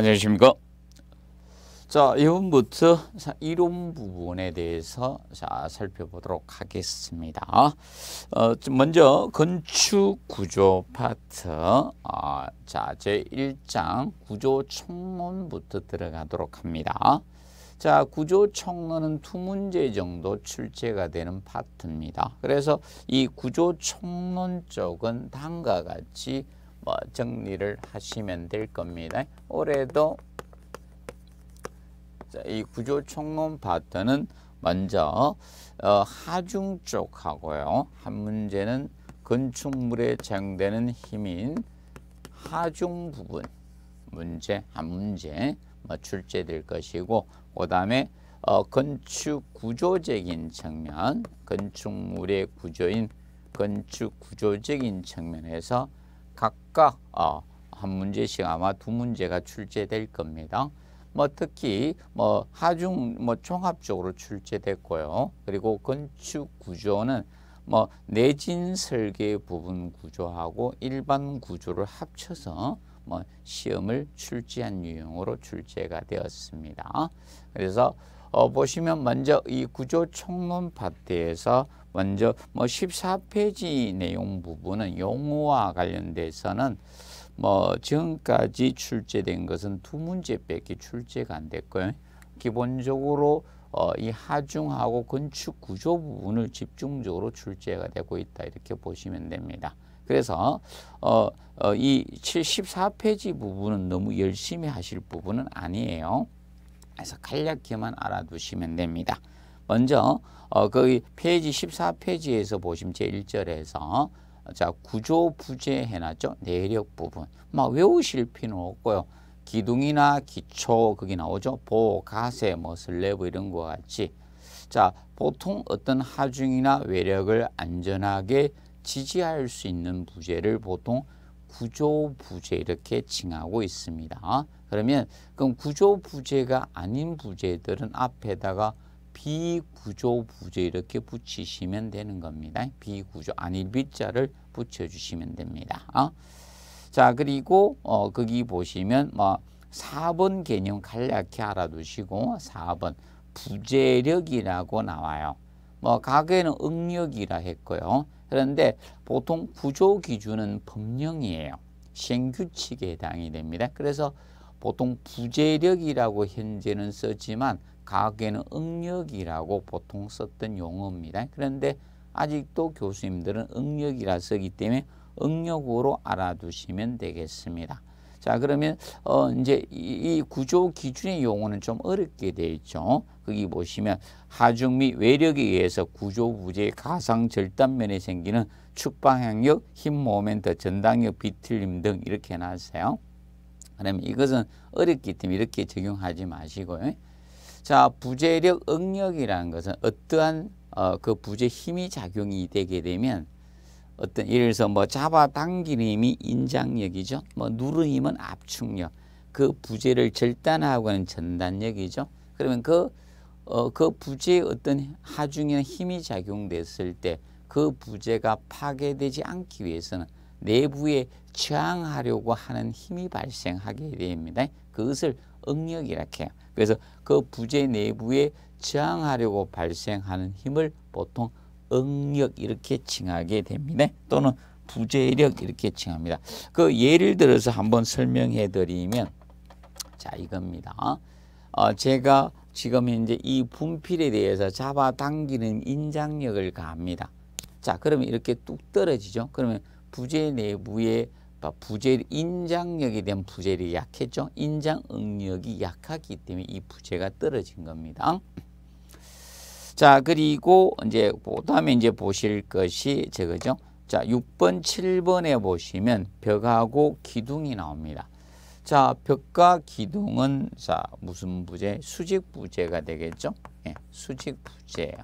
안녕하십니까. 자, 이번부터 이론 부분에 대해서 자, 살펴보도록 하겠습니다. 어, 먼저 건축 구조 파트, 어, 자, 제 1장 구조 청론부터 들어가도록 합니다. 자, 구조 청론은두 문제 정도 출제가 되는 파트입니다. 그래서 이 구조 청론 쪽은 다음과 같이 뭐 정리를 하시면 될 겁니다. 올해도 이 구조 총론 파트는 먼저 어, 하중 쪽하고요. 한 문제는 건축물에 제공되는 힘인 하중 부분 문제 한 문제 뭐 출제될 것이고 그 다음에 어, 건축 구조적인 측면 건축물의 구조인 건축 구조적인 측면에서 각각 어, 한 문제씩 아마 두 문제가 출제될 겁니다. 뭐 특히 뭐 하중 뭐 종합적으로 출제됐고요. 그리고 건축 구조는 뭐 내진 설계 부분 구조하고 일반 구조를 합쳐서 뭐 시험을 출제한 유형으로 출제가 되었습니다. 그래서 어 보시면 먼저 이 구조 총론 파트에서 먼저 뭐 14페이지 내용 부분은 용어와 관련돼서는 뭐 지금까지 출제된 것은 두 문제밖에 출제가 안 됐고요. 기본적으로 어, 이 하중하고 건축 구조 부분을 집중적으로 출제가 되고 있다 이렇게 보시면 됩니다. 그래서 어, 어, 74페이지 부분은 너무 열심히 하실 부분은 아니에요. 그래서 간략히만 알아두시면 됩니다. 먼저 어, 거기 페이지 14페이지에서 보시면 제1절에서 자 구조 부재 해놨죠. 내력 부분. 막 외우실 필요는 없고요. 기둥이나 기초 거기 나오죠. 보, 가세, 뭐 슬래브 이런 거 같이 자 보통 어떤 하중이나 외력을 안전하게 지지할 수 있는 부재를 보통 구조 부재 이렇게 칭하고 있습니다. 그러면 그럼 구조 부재가 아닌 부재들은 앞에다가 비구조 부재 이렇게 붙이시면 되는 겁니다. 비구조 아닐 비자를 붙여주시면 됩니다. 어? 자 그리고 어, 거기 보시면 뭐 4번 개념 간략히 알아두시고 4번 부재력이라고 나와요. 뭐과거는 응력이라 했고요. 그런데 보통 부조 기준은 법령이에요. 시행규칙에 해당이 됩니다. 그래서 보통 부재력이라고 현재는 쓰지만 과학에는 응력이라고 보통 썼던 용어입니다. 그런데 아직도 교수님들은 응력이라 쓰기 때문에 응력으로 알아두시면 되겠습니다. 자 그러면 어 이제 이, 구조 기준의 용어는 좀 어렵게 되어 있죠. 거기 보시면 하중 및 외력에 의해서 구조 부재의 가상 절단면에 생기는 축방향력, 힘 모멘트, 전당력, 비틀림 등 이렇게 해놨어요. 그러면 이것은 어렵기 때문에 이렇게 적용하지 마시고요. 자, 부재력 응력이라는 것은 어떠한 어, 그 부재 힘이 작용이 되게 되면 어떤 예를 들어서 뭐 잡아당기는 힘이 인장력이죠. 뭐 누르는 힘은 압축력. 그 부재를 절단하고 하는 전단력이죠. 그러면 그, 어, 그 부재의 어떤 하중이나 힘이 작용됐을 때 그 부재가 파괴되지 않기 위해서는 내부에 저항하려고 하는 힘이 발생하게 됩니다. 그것을 응력이라 해요. 그래서 그 부재 내부에 저항하려고 발생하는 힘을 보통 응력 이렇게 칭하게 됩니다. 또는 부재력 이렇게 칭합니다. 그 예를 들어서 한번 설명해 드리면 자 이겁니다. 어, 제가 지금 이제 이 분필에 대해서 잡아당기는 인장력을 가합니다. 자 그러면 이렇게 뚝 떨어지죠. 그러면 부재 내부에 부재 인장력에 대한 부재력이 약했죠. 인장 응력이 약하기 때문에 이 부재가 떨어진 겁니다. 자, 그리고 이제 그다음에 이제 보실 것이 저거죠. 자, 6번, 7번에 보시면 벽하고 기둥이 나옵니다. 자, 벽과 기둥은 자, 무슨 부재? 수직 부재가 되겠죠? 예, 수직 부재예요.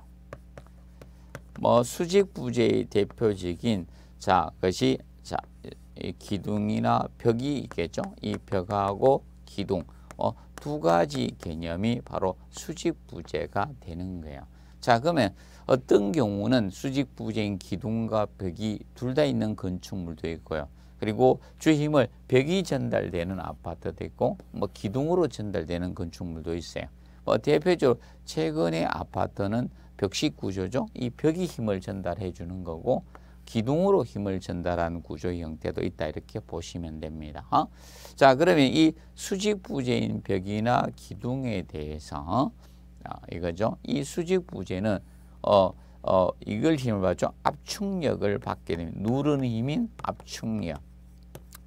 뭐 수직 부재의 대표적인 자, 것이 자, 기둥이나 벽이 있겠죠. 이 벽하고 기둥 어, 두 가지 개념이 바로 수직부재가 되는 거예요. 자 그러면 어떤 경우는 수직부재인 기둥과 벽이 둘 다 있는 건축물도 있고요. 그리고 주 힘을 벽이 전달되는 아파트도 있고 뭐 기둥으로 전달되는 건축물도 있어요. 뭐 대표적으로 최근의 아파트는 벽식 구조죠. 이 벽이 힘을 전달해 주는 거고 기둥으로 힘을 전달하는 구조의 형태도 있다 이렇게 보시면 됩니다. 어? 자 그러면 이 수직 부재인 벽이나 기둥에 대해서 어? 이거죠. 이 수직 부재는 어, 어, 이걸 힘을 받죠. 압축력을 받게 됩니다. 누르는 힘인 압축력.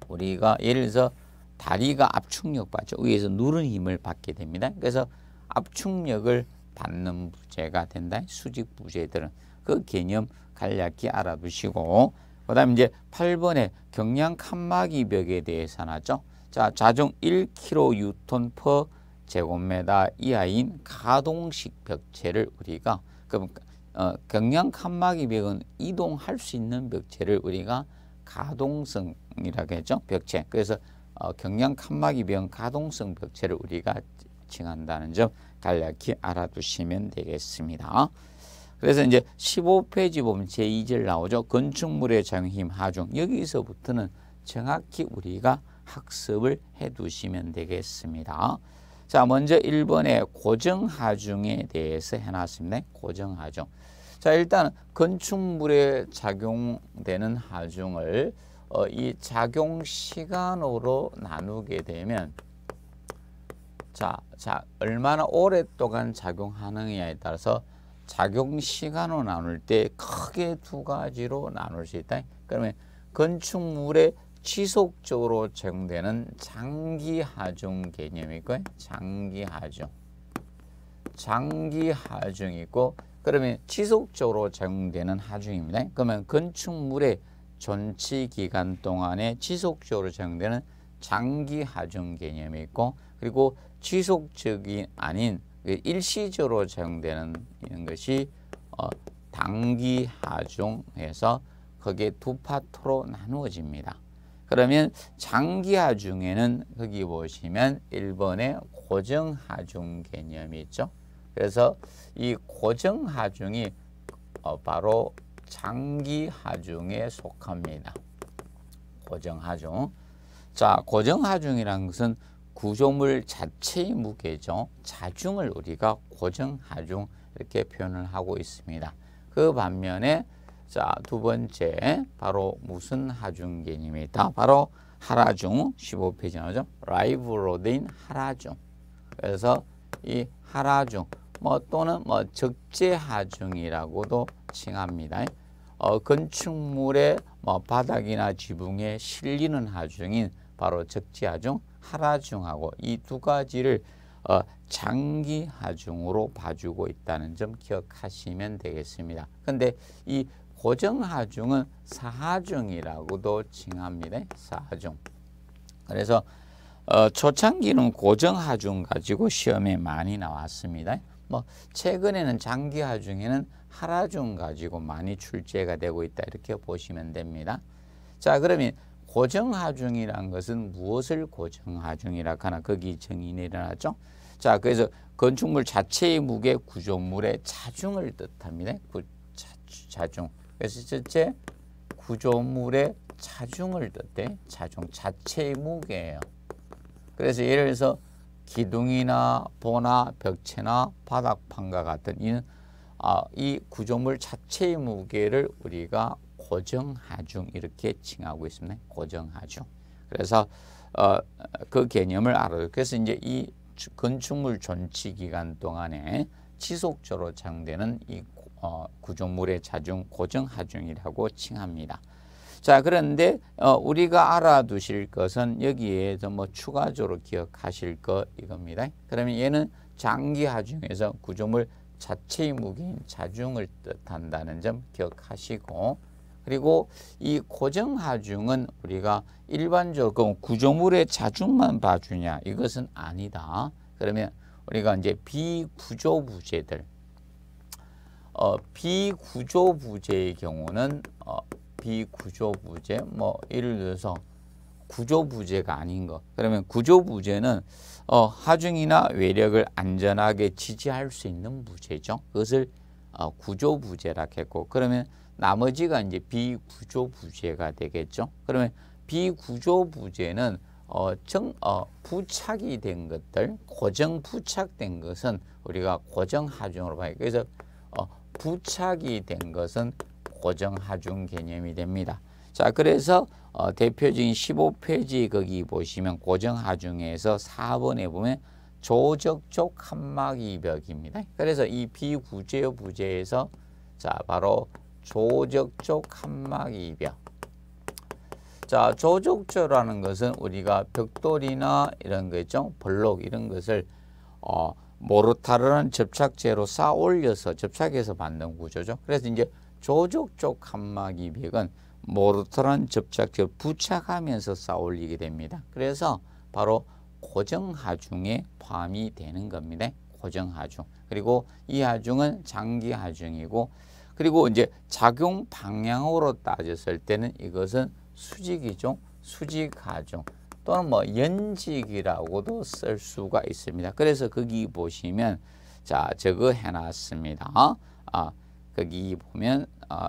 우리가 예를 들어서 다리가 압축력 받죠. 위에서 누르는 힘을 받게 됩니다. 그래서 압축력을 받는 부재가 된다. 수직 부재들은 그 개념 간략히 알아두시고 그 다음 이제 8번에 경량 칸막이 벽에 대해서 하나죠. 자, 자중 1 k 유톤 퍼 제곱미터 이하인 가동식 벽체를 우리가 그럼 어, 경량 칸막이 벽은 이동할 수 있는 벽체를 우리가 가동성이라고 했죠. 벽체. 그래서 어, 경량 칸막이 벽은 가동성 벽체를 우리가 칭한다는 점 간략히 알아두시면 되겠습니다. 그래서 이제 15페이지 보면 제2절 나오죠. 건축물의 장힘 하중. 여기서부터는 정확히 우리가 학습을 해 두시면 되겠습니다. 자, 먼저 1번에 고정 하중에 대해서 해 놨습니다. 고정 하중. 자, 일단 건축물에 작용되는 하중을 어, 이 작용 시간으로 나누게 되면 자, 자, 얼마나 오랫동안 작용하느냐에 따라서 작용 시간으로 나눌 때 크게 두 가지로 나눌 수 있다. 그러면 건축물에 지속적으로 적용되는 장기 하중 개념이 있고 장기 하중. 장기 하중이 있고 그러면 지속적으로 적용되는 하중입니다. 그러면 건축물의 존치 기간 동안에 지속적으로 적용되는 장기 하중 개념이 있고 그리고 지속적이 아닌 일시적으로 적용되는 것이 어, 단기 하중에서 거기에 두 파트로 나누어집니다. 그러면 장기 하중에는 거기 보시면 1번에 고정 하중 개념이 있죠. 그래서 이 고정 하중이 어, 바로 장기 하중에 속합니다. 고정 하중. 자, 고정 하중이란 것은 구조물 자체의 무게죠. 자중을 우리가 고정, 하중 이렇게 표현을 하고 있습니다. 그 반면에 자, 두 번째 바로 무슨 하중 개념이다. 바로 하라중 15페이지 나오죠. 라이브로드인 하라중. 그래서 이 하라중 뭐 또는 뭐 적재하중이라고도 칭합니다. 어, 건축물의 뭐 바닥이나 지붕에 실리는 하중인 바로 적재하중 하라중하고 이 두 가지를 어, 장기 하중으로 봐주고 있다는 점 기억하시면 되겠습니다. 근데 이 고정 하중은 사하중이라고도 칭합니다. 사하중. 그래서 어, 초창기는 고정 하중 가지고 시험에 많이 나왔습니다. 뭐 최근에는 장기 하중에는 하라중 가지고 많이 출제가 되고 있다 이렇게 보시면 됩니다. 자 그러면 고정하중이란 것은 무엇을 고정하중이라 하나 거기 정의는 일어나죠. 자 그래서 건축물 자체의 무게 구조물의 자중을 뜻합니다. 구, 자, 자중. 그래서 첫째 구조물의 자중을 뜻해. 자중 자체의 무게예요. 그래서 예를 들어서 기둥이나 보나 벽체나 바닥판과 같은 이 아, 이 구조물 자체의 무게를 우리가 고정하중 이렇게 칭하고 있습니다. 고정하중. 그래서 어, 그 개념을 알아요. 그래서 이제 이 건축물 존치 기간 동안에 지속적으로 작용되는 이 어, 구조물의 자중 고정하중이라고 칭합니다. 자 그런데 어, 우리가 알아두실 것은 여기에 뭐 추가적으로 기억하실 것 이겁니다. 그러면 얘는 장기하중에서 구조물 자체의 무게인 자중을 뜻한다는 점 기억하시고 그리고 이 고정하중은 우리가 일반적으로 구조물의 자중만 봐주냐 이것은 아니다. 그러면 우리가 이제 비구조부재들 어, 비구조부재의 경우는 어, 비구조부재 뭐 예를 들어서 구조부재가 아닌 것 그러면 구조부재는 어, 하중이나 외력을 안전하게 지지할 수 있는 부재죠. 그것을 어, 구조부재라 했고 그러면 나머지가 이제 비구조 부재가 되겠죠. 그러면 비구조 부재는 어, 정, 어, 부착이 된 것들, 고정 부착된 것은 우리가 고정 하중으로 봐요. 그래서 어, 부착이 된 것은 고정 하중 개념이 됩니다. 자, 그래서 어, 대표적인 15페이지 거기 보시면 고정 하중에서 4번에 보면 조적촉 한막 이벽입니다. 그래서 이비구제 부재에서 자, 바로 조적적 항막이입 자, 조적조라는 것은 우리가 벽돌이나 이런 거 있죠? 블록 이런 것을 어, 모르타르는 접착제로 쌓아 올려서 접착해서 만든 구조죠. 그래서 이제 조적적 항막이벽은 모르타르는 접착제 부착하면서 쌓아 올리게 됩니다. 그래서 바로 고정하중에 포함이 되는 겁니다. 고정하중. 그리고 이 하중은 장기하중이고 그리고 이제 작용 방향으로 따졌을 때는 이것은 수직이종, 수직하종 또는 뭐 연직이라고도 쓸 수가 있습니다. 그래서 거기 보시면 자 저거 해놨습니다. 아 거기 보면 어,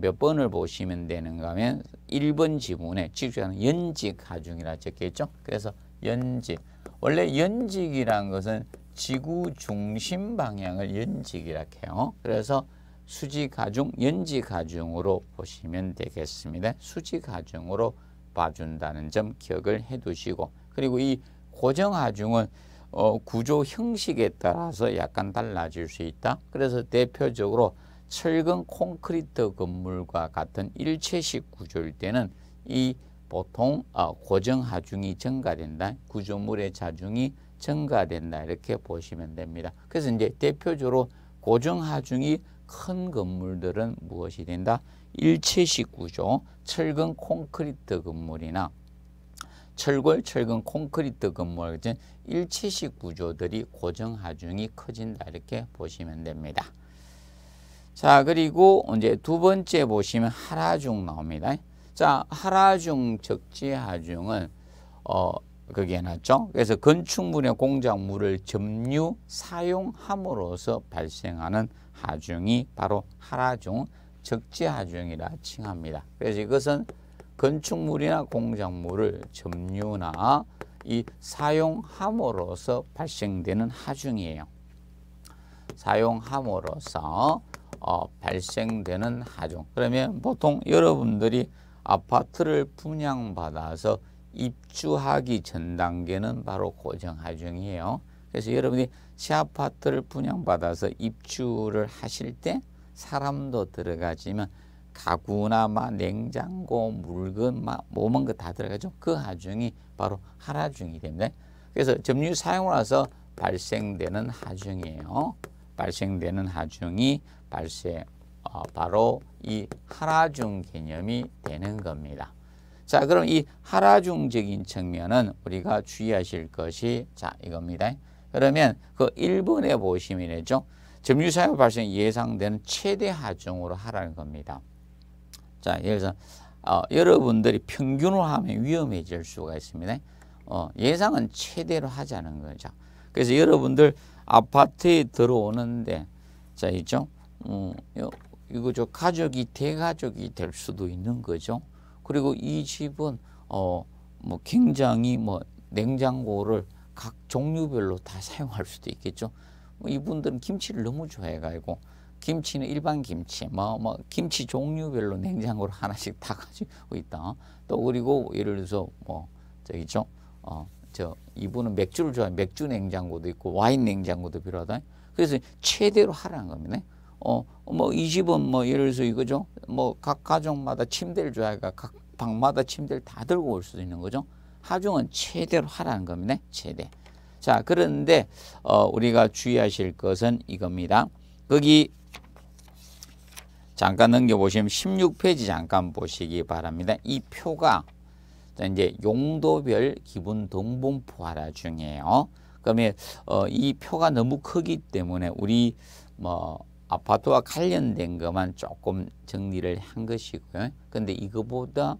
몇 번을 보시면 되는가 하면 1번 지문에 직주하는 연직하중이라 적혀있죠. 그래서 연직. 원래 연직이란 것은 지구 중심 방향을 연직이라 해요. 그래서 수지 가중, 연지 가중으로 보시면 되겠습니다. 수지 가중으로 봐준다는 점 기억을 해두시고 그리고 이 고정 하중은 어, 구조 형식에 따라서 약간 달라질 수 있다. 그래서 대표적으로 철근 콘크리트 건물과 같은 일체식 구조일 때는 이 보통 어, 고정 하중이 증가된다. 구조물의 자중이 증가된다. 이렇게 보시면 됩니다. 그래서 이제 대표적으로 고정 하중이 큰 건물들은 무엇이 된다? 일체식 구조, 철근 콘크리트 건물이나 철골, 철근 콘크리트 건물 같은 일체식 구조들이 고정 하중이 커진다 이렇게 보시면 됩니다. 자 그리고 이제 두 번째 보시면 하라중 나옵니다. 자 하라중 적지하중은 어, 거기에 놨죠. 그래서 건축물의 공작물을 점유 사용함으로써 발생하는 하중이 바로 하라중, 적재하중이라 칭합니다. 그래서 이것은 건축물이나 공작물을 점유나 이 사용함으로써 발생되는 하중이에요. 사용함으로써 어, 발생되는 하중. 그러면 보통 여러분들이 아파트를 분양받아서 입주하기 전 단계는 바로 고정하중이에요. 그래서 여러분이 새 아파트를 분양받아서 입주를 하실 때 사람도 들어가지만 가구나 막 냉장고, 물건 막 모든 거다 들어가죠. 그 하중이 바로 하라중이 됩니다. 그래서 점유 사용을 해서 발생되는 하중이에요. 발생되는 하중이 발생 어, 바로 이 하라중 개념이 되는 겁니다. 자, 그럼 이 하라중적인 측면은 우리가 주의하실 것이 자, 이겁니다. 그러면 그 1번에 보시면 되죠. 점유사유 발생 예상되는 최대 하중으로 하라는 겁니다. 자, 예를 들어 어, 여러분들이 평균으 하면 위험해질 수가 있습니다. 어, 예상은 최대로 하자는 거죠. 그래서 여러분들 아파트에 들어오는데 자 있죠. 음, 이거 저 가족이 대가족이 될 수도 있는 거죠. 그리고 이 집은 어 뭐 굉장히 뭐 냉장고를 각 종류별로 다 사용할 수도 있겠죠. 뭐 이분들은 김치를 너무 좋아해가지고 김치는 일반 김치, 뭐, 뭐 김치 종류별로 냉장고를 하나씩 다 가지고 있다. 또 그리고 예를 들어서 뭐 저기죠, 어 저 이분은 맥주를 좋아해 맥주 냉장고도 있고 와인 냉장고도 필요하다. 그래서 최대로 하라는 겁니다. 어, 뭐 이 집은 뭐 예를 들어서 이거죠. 뭐 각 가정마다 침대를 줘야가 각 방마다 침대를 다 들고 올 수도 있는 거죠. 하중은 최대로 하라는 겁니다. 최대. 자, 그런데 어, 우리가 주의하실 것은 이겁니다. 거기 잠깐 넘겨보시면 16페이지 잠깐 보시기 바랍니다. 이 표가 이제 용도별 기본 동분포 하라 중이에요. 그러면 어, 이 표가 너무 크기 때문에 우리 뭐 아파트와 관련된 것만 조금 정리를 한 것이고요. 근데 이거보다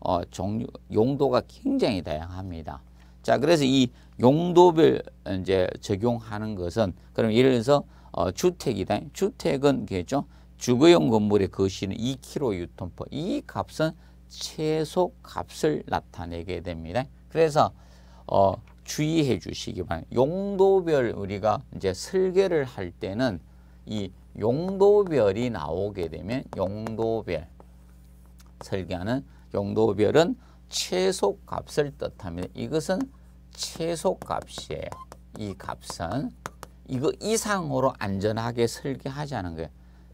어, 종류, 용도가 굉장히 다양합니다. 자, 그래서 이 용도별 이제 적용하는 것은 그럼 예를 들어서 어, 주택이다. 주택은 그죠? 주거용 건물의 거시는 2kNf. 이 값은 최소 값을 나타내게 됩니다. 그래서 어, 주의해 주시기 바랍니다. 용도별 우리가 이제 설계를 할 때는 이 용도별이 나오게 되면 용도별 설계하는 용도별은 최소값을 뜻합니다. 이것은 최소값이에요. 이 값은 이거 이상으로 안전하게 설계하자는 거예요.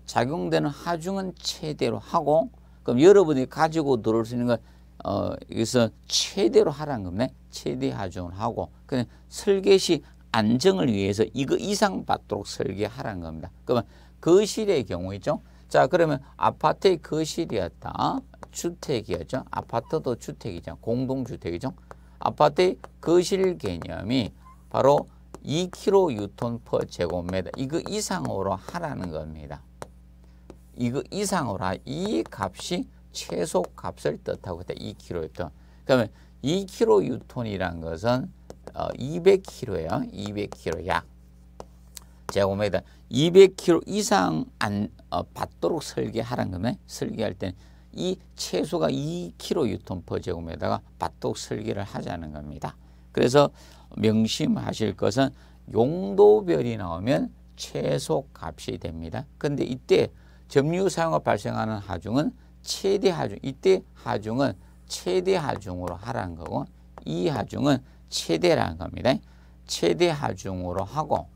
작용되는 하중은 최대로 하고 그럼 여러분이 가지고 들어올 수 있는 걸 어, 여기서 최대로 하라는 겁네. 최대 하중을 하고 그냥 설계 시 안정을 위해서 이거 이상 받도록 설계하라는 겁니다. 그러면 거실의 경우이죠. 자 그러면 아파트의 거실이었다. 주택이었죠. 아파트도 주택이죠. 공동주택이죠. 아파트의 거실 개념이 바로 2kN 퍼 제곱미터 이거 이상으로 하라는 겁니다. 이거 이상으로 하. 이 값이 최소 값을 뜻하고 있다. 2kN. 그러면 2kN이란 것은 어, 2 0 0 k g 요2 0 0 k g 약 제곱미터 200kg 이상 안 어, 받도록 설계하라는 거네. 설계할 때 이 최소가 2kg 유턴 퍼 제곱미터가 받도록 설계를 하자는 겁니다. 그래서 명심하실 것은 용도별이 나오면 최소 값이 됩니다. 근데 이때 점유 사용과 발생하는 하중은 최대 하중, 이때 하중은 최대 하중으로 하라는 거고 이 하중은 최대라는 겁니다. 최대 하중으로 하고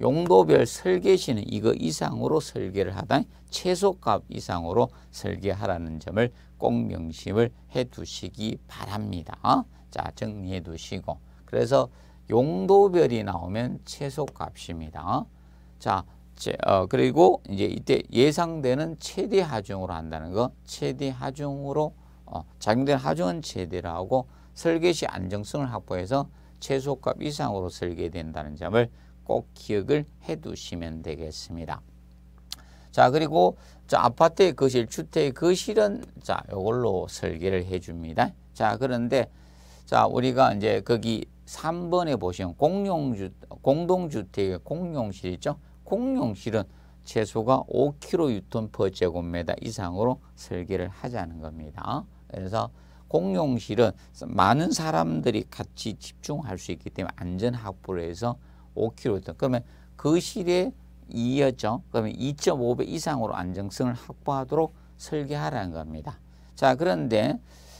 용도별 설계시는 이거 이상으로 설계를 하다 최소값 이상으로 설계하라는 점을 꼭 명심을 해 두시기 바랍니다. 자 정리해 두시고 그래서 용도별이 나오면 최소값입니다. 자 어, 그리고 이제 이때 예상되는 최대 하중으로 한다는 거 최대 하중으로 어, 작용된 하중은 최대라고 설계시 안정성을 확보해서 최소값 이상으로 설계된다는 점을 꼭 기억을 해두시면 되겠습니다. 자 그리고 자 아파트의 거실, 주택의 거실은 자 이걸로 설계를 해줍니다. 자 그런데 자 우리가 이제 거기 3번에 보시면 공용주 공동주택의 공용실 있죠. 공용실은 최소가 5kg 유턴 퍼 제곱미터 이상으로 설계를 하자는 겁니다. 그래서 공용실은 많은 사람들이 같이 집중할 수 있기 때문에 안전 확보를 해서 5km. 그러면 그 실에 이어져 그러면 2.5배 이상으로 안정성을 확보하도록 설계하라는 겁니다. 자 그런데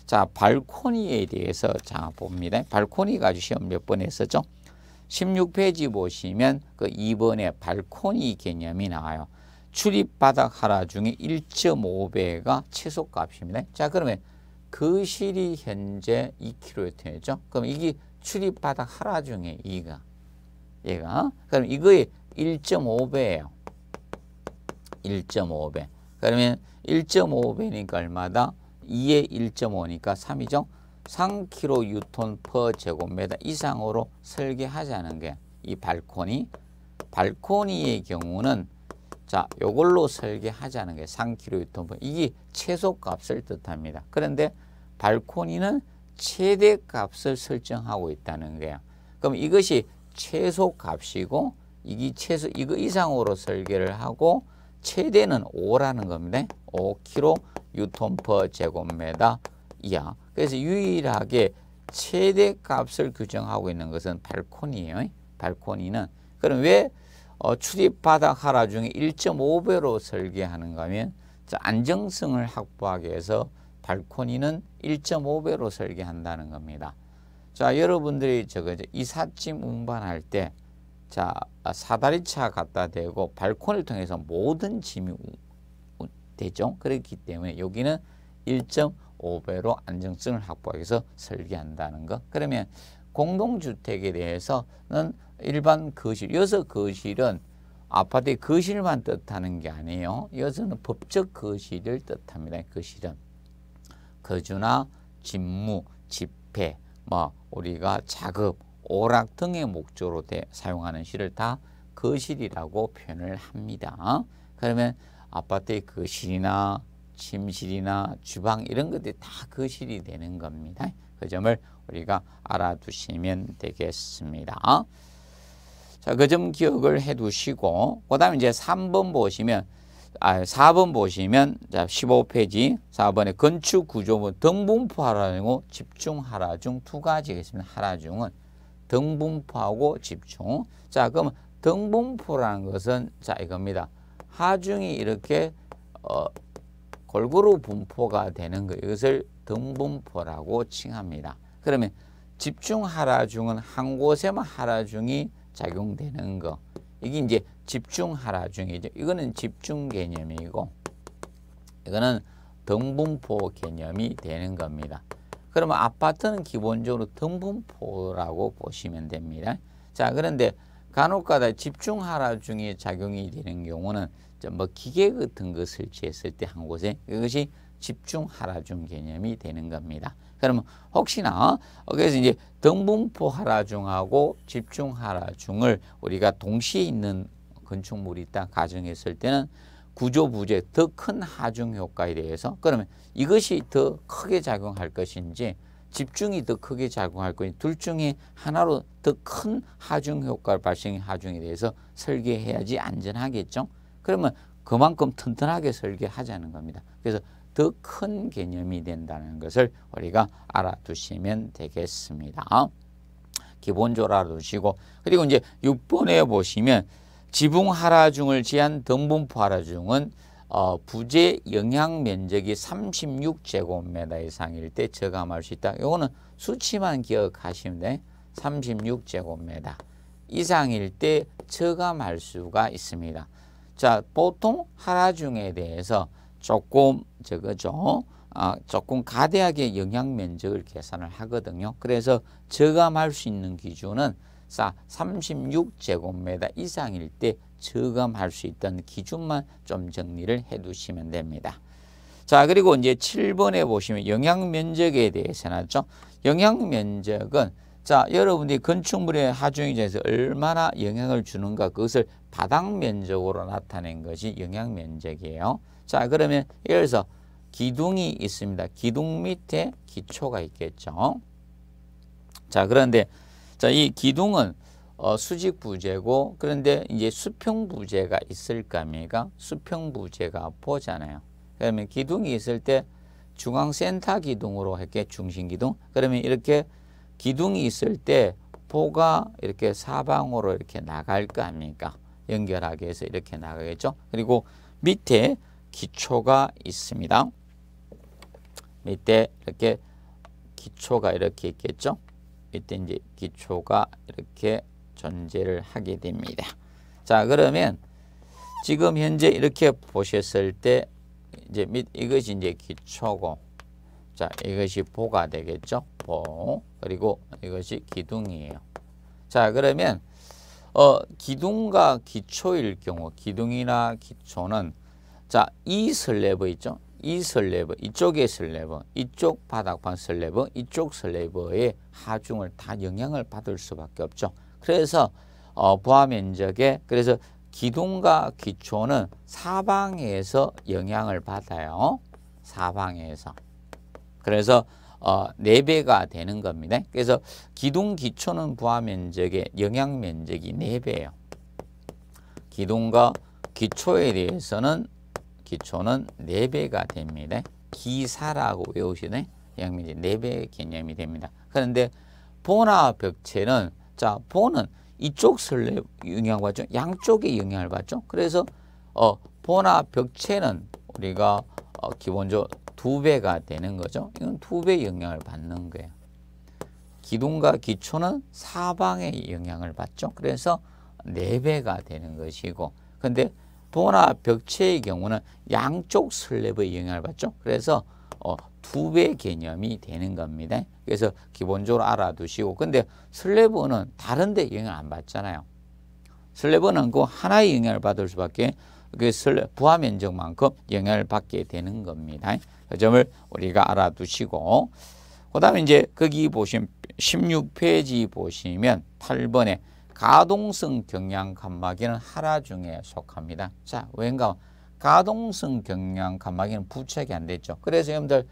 자 발코니에 대해서 자 봅니다. 발코니가 아주 시험 몇 번 했었죠? 16페이지 보시면 그 2번에 발코니 개념이 나와요. 출입바닥 하라 중에 1.5배가 최소값입니다. 자 그러면 그 실이 현재 2 k m 이죠 그럼 이게 출입바닥 하라 중에 2가 얘가 그럼 이거의 1.5배예요. 1.5배. 그러면 1.5배니까 얼마다? 2의 1.5니까 3이죠. 3kN 퍼 제곱미터 이상으로 설계하자는 게 이 발코니. 발코니의 경우는 자, 요걸로 설계하자는 게 3kN. 이게 최소값을 뜻합니다. 그런데 발코니는 최대값을 설정하고 있다는 거예요 그럼 이것이 최소값이고 이게 최소 이거 이상으로 설계를 하고 최대는 5라는 겁니다. 5kN 유톤 제곱미터 이하. 그래서 유일하게 최대값을 규정하고 있는 것은 발코니예요. 발코니는 그럼 왜 어, 출입 바닥 하라 중에 1.5배로 설계하는가 하면 안정성을 확보하기 위해서 발코니는 1.5배로 설계한다는 겁니다. 자, 여러분들이 저거 이삿짐 제이 운반할 때 자, 아, 사다리차 갖다 대고 발코니를 통해서 모든 짐이 되죠. 그렇기 때문에 여기는 1.5배로 안정성을 확보하기 위해서 설계한다는 것. 그러면 공동주택에 대해서는 일반 거실, 여기서 거실은 아파트의 거실만 뜻하는 게 아니에요. 여기서는 법적 거실을 뜻합니다. 거실은 거주나 집무, 집회, 뭐 우리가 작업, 오락 등의 목적으로 대, 사용하는 실을 다 거실이라고 표현을 합니다. 그러면 아파트의 거실이나 침실이나 주방 이런 것들이 다 거실이 되는 겁니다. 그 점을 우리가 알아두시면 되겠습니다. 자, 그 점 기억을 해 두시고, 그 다음에 이제 3번 보시면, 아, 4번 보시면, 자, 15페이지 4번에 건축 구조물 뭐 등분포 하라고 집중하라 중 두 가지가 있습니다. 하라중은 등분포하고 집중. 자, 그럼 등분포라는 것은, 자, 이겁니다. 하중이 이렇게, 어, 골고루 분포가 되는 것, 이것을 등분포라고 칭합니다. 그러면 집중 하라중은 한 곳에만 하라중이 작용되는 거. 이게 이제 집중하라 중이죠. 이거는 집중 개념이고 이거는 등분포 개념이 되는 겁니다. 그러면 아파트는 기본적으로 등분포라고 보시면 됩니다. 자 그런데 간혹가다 집중하라 중에 작용이 되는 경우는 뭐 기계 같은 것을 지했을때 한 곳에 이것이 집중하라 중 개념이 되는 겁니다. 그러면 혹시나 어, 그래서 이제 등분포 하라중하고 집중 하라중을 우리가 동시에 있는 건축물이 있다 가정했을 때는 구조 부재 더 큰 하중 효과에 대해서 그러면 이것이 더 크게 작용할 것인지 집중이 더 크게 작용할 것인지 둘 중에 하나로 더 큰 하중 효과를 발생한 하중에 대해서 설계해야지 안전하겠죠. 그러면 그만큼 튼튼하게 설계하자는 겁니다. 그래서 더큰 개념이 된다는 것을 우리가 알아두시면 되겠습니다. 기본적으로 알아두시고 그리고 이제 6번에 보시면 지붕 하라중을 지한 등분포 하라중은 어, 부재 영향 면적이 36제곱미터 이상일 때 저감할 수 있다. 이거는 수치만 기억하시면 돼. 36제곱미터 이상일 때 저감할 수가 있습니다. 자, 보통 하라중에 대해서 조금 저거죠. 아, 조금 가대하게 영향 면적을 계산을 하거든요. 그래서 저감할 수 있는 기준은 36제곱미터 이상일 때 저감할 수 있던 기준만 좀 정리를 해 두시면 됩니다. 자, 그리고 이제 7번에 보시면 영향 면적에 대해서 나왔죠. 영향 면적은 자, 여러분들이 건축물의 하중이자에서 얼마나 영향을 주는가 그것을 바닥 면적으로 나타낸 것이 영향 면적이에요. 자, 그러면 예를 들어서 기둥이 있습니다. 기둥 밑에 기초가 있겠죠. 자, 그런데 자, 이 기둥은 어, 수직 부재고 그런데 이제 수평 부재가 있을까 합니까? 수평 부재가 보잖아요. 그러면 기둥이 있을 때 중앙 센터 기둥으로 할게 중심 기둥. 그러면 이렇게 기둥이 있을 때 포가 이렇게 사방으로 이렇게 나갈 거 아닙니까? 연결하기 위해서 이렇게 나가겠죠. 그리고 밑에 기초가 있습니다. 밑에 이렇게 기초가 이렇게 있겠죠. 밑에 이제 기초가 이렇게 존재를 하게 됩니다. 자, 그러면 지금 현재 이렇게 보셨을 때 이제 밑 이것이 이제 기초고 자, 이것이 보가 되겠죠. 보. 그리고 이것이 기둥이에요. 자, 그러면 어, 기둥과 기초일 경우 기둥이나 기초는 자, 이 슬래브 있죠. 이 슬래브, 이쪽의 슬래브, 이쪽 바닥판 슬래브, 이쪽 슬래브의 하중을 다 영향을 받을 수밖에 없죠. 그래서 어, 부하 면적에 그래서 기둥과 기초는 사방에서 영향을 받아요. 사방에서. 그래서 어, 4배가 되는 겁니다. 그래서 기둥 기초는 부하 면적의 영향 면적이 4배예요. 기둥과 기초에 대해서는 기초는 4배가 됩니다. 기사라고 외우시네. 영향 면적 4배 개념이 됩니다. 그런데 보나 벽체는 자, 보는 이쪽 설레 영향을 받죠. 양쪽에 영향을 받죠. 그래서 어, 보나 벽체는 우리가 어, 기본적으로 두 배가 되는 거죠. 이건 두 배 영향을 받는 거예요. 기둥과 기초는 사방의 영향을 받죠. 그래서 네 배가 되는 것이고 근데 도나 벽체의 경우는 양쪽 슬랩의 영향을 받죠. 그래서 어, 두배 개념이 되는 겁니다. 그래서 기본적으로 알아두시고 근데 슬래브 다른 데 영향 안 받잖아요. 슬래브그 하나의 영향을 받을 수밖에 그것을 부하 면적만큼 영향을 받게 되는 겁니다. 그 점을 우리가 알아두시고 그 다음에 이제 거기 보시면 16페이지 보시면 8번에 가동성 경량 칸막이는 하라 중에 속합니다. 자, 왠가 가동성 경량 칸막이는 부착이 안 됐죠. 그래서 여러분들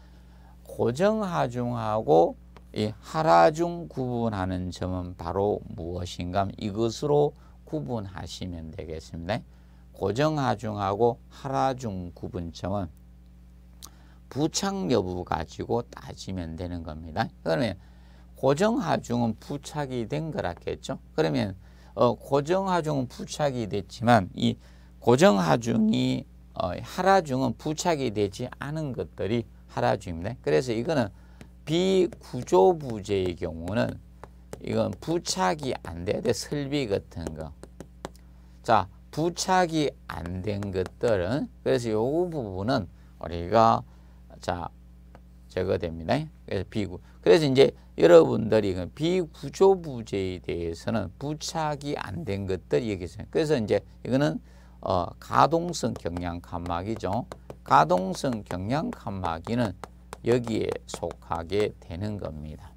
고정하중하고 이 예, 하라중 구분하는 점은 바로 무엇인가 이것으로 구분하시면 되겠습니다. 고정하중하고 하라중 구분점은 부착 여부 가지고 따지면 되는 겁니다. 그러면 고정하중은 부착이 된 거라겠죠. 그러면 어, 고정하중은 부착이 됐지만 이 고정하중이 어, 하라중은 부착이 되지 않은 것들이 하라중입니다. 그래서 이거는 비구조부재의 경우는 이건 부착이 안 돼야 돼. 설비 같은 거. 자, 부착이 안 된 것들은 그래서 요 부분은 우리가 자 제거됩니다. 그래서 비구. 그래서 이제 여러분들이 그 비구조 부재에 대해서는 부착이 안 된 것들 얘기했요 그래서 이제 이거는 어, 가동성 경량 칸막이죠. 가동성 경량 칸막이는 여기에 속하게 되는 겁니다.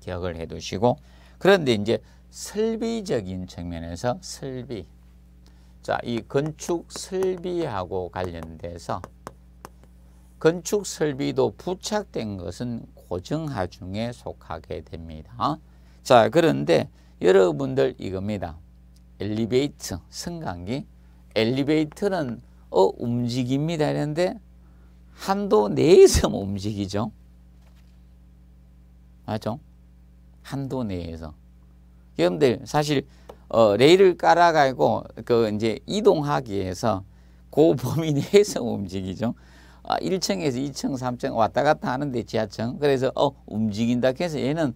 기억을 해 두시고 그런데 이제 설비적인 측면에서 설비 자, 이 건축 설비하고 관련돼서 건축 설비도 부착된 것은 고정하중에 속하게 됩니다. 자, 그런데 여러분들 이겁니다. 엘리베이터, 승강기. 엘리베이터는 어 움직입니다. 이런데 한도 내에서 움직이죠. 맞죠? 한도 내에서. 여러분들 사실 어, 레일을 깔아가고 지그 이제 이동하기 위해서 그 범위 내에서 움직이죠. 아, 1층에서 2층, 3층 왔다 갔다 하는데 지하층. 그래서 어 움직인다 해서 얘는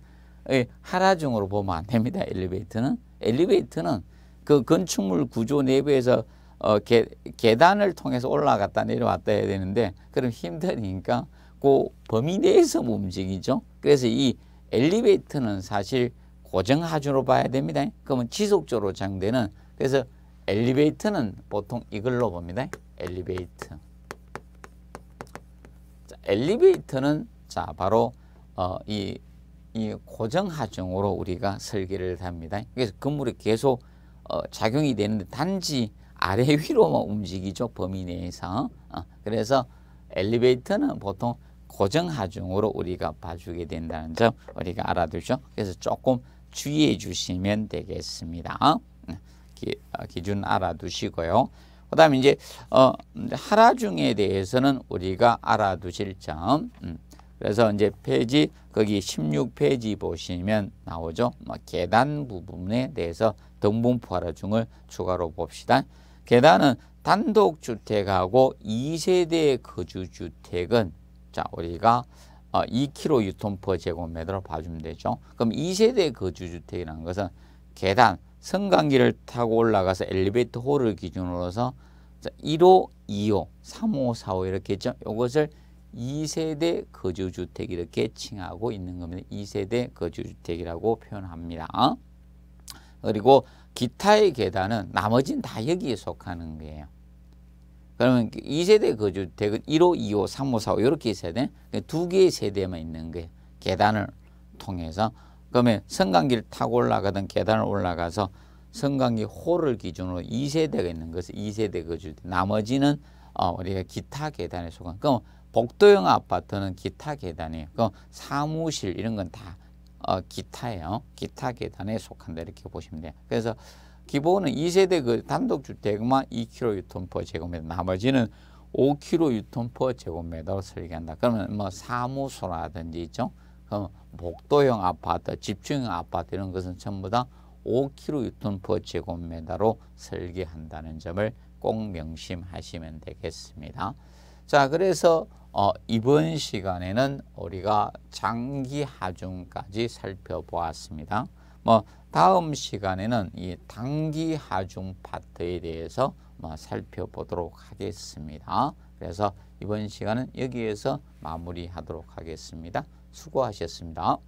예, 하라중으로 보면 안 됩니다. 엘리베이터는 엘리베이터는 그 건축물 구조 내부에서 어, 계, 계단을 통해서 올라갔다 내려왔다 해야 되는데 그럼 힘드니까 그 범위 내에서 움직이죠. 그래서 이 엘리베이터는 사실 고정하중으로 봐야 됩니다. 그러면 지속적으로 작용되는 그래서 엘리베이터는 보통 이걸로 봅니다. 엘리베이터. 자, 엘리베이터는 자 바로 어, 이, 이 고정하중으로 우리가 설계를 합니다. 그래서 건물이 계속 어, 작용이 되는데 단지 아래 위로만 움직이죠. 범위 내에서. 어, 그래서 엘리베이터는 보통 고정하중으로 우리가 봐주게 된다는 점 우리가 알아두죠. 그래서 조금 주의해 주시면 되겠습니다. 네, 기, 어, 준 알아두시고요. 그 다음에 이제 어, 하라중에 대해서는 우리가 알아두실 점 음, 그래서 이제 페이지 거기 16페이지 보시면 나오죠. 뭐 계단 부분에 대해서 등분포 하라중을 추가로 봅시다. 계단은 단독주택하고 2세대 거주주택은 자 우리가 2kg 아, 유통 퍼 제곱미터로 봐주면 되죠. 그럼 2세대 거주주택이라는 그 것은 계단, 성관기를 타고 올라가서 엘리베이터 홀을 기준으로서 1호, 2호, 3호, 4호 이렇게 했죠. 이것을 2세대 거주주택 그 이렇게 칭하고 있는 겁니다. 2세대 거주주택이라고 그 표현합니다. 그리고 기타의 계단은 나머지다 여기에 속하는 거예요. 그러면 2세대 거주 대근 1호, 2호, 3호, 4호 이렇게 세대 그러니까 두 개의 세대만 있는 거예요. 계단을 통해서 그러면 성강기를 타고 올라가던 계단을 올라가서 성강기 호를 기준으로 2세대가 있는 것을 2세대 거주 나머지는 어, 우리가 기타 계단에 속한 그럼 복도형 아파트는 기타 계단이에요. 그럼 사무실 이런 건 다 어, 기타예요. 기타 계단에 속한다 이렇게 보시면 돼요. 그래서 기본은 2세대 그 단독주택만 2kgf 제곱미터 나머지는 5kgf 제곱미터로 설계한다. 그러면 뭐 사무소라든지 있죠. 그럼 복도형 아파트, 집중형 아파트 이런 것은 전부 다 5kgf 제곱미터로 설계한다는 점을 꼭 명심하시면 되겠습니다. 자, 그래서 어, 이번 시간에는 우리가 장기 하중까지 살펴보았습니다. 뭐 다음 시간에는 이 단기 하중 파트에 대해서 뭐 살펴보도록 하겠습니다. 그래서 이번 시간은 여기에서 마무리하도록 하겠습니다. 수고하셨습니다.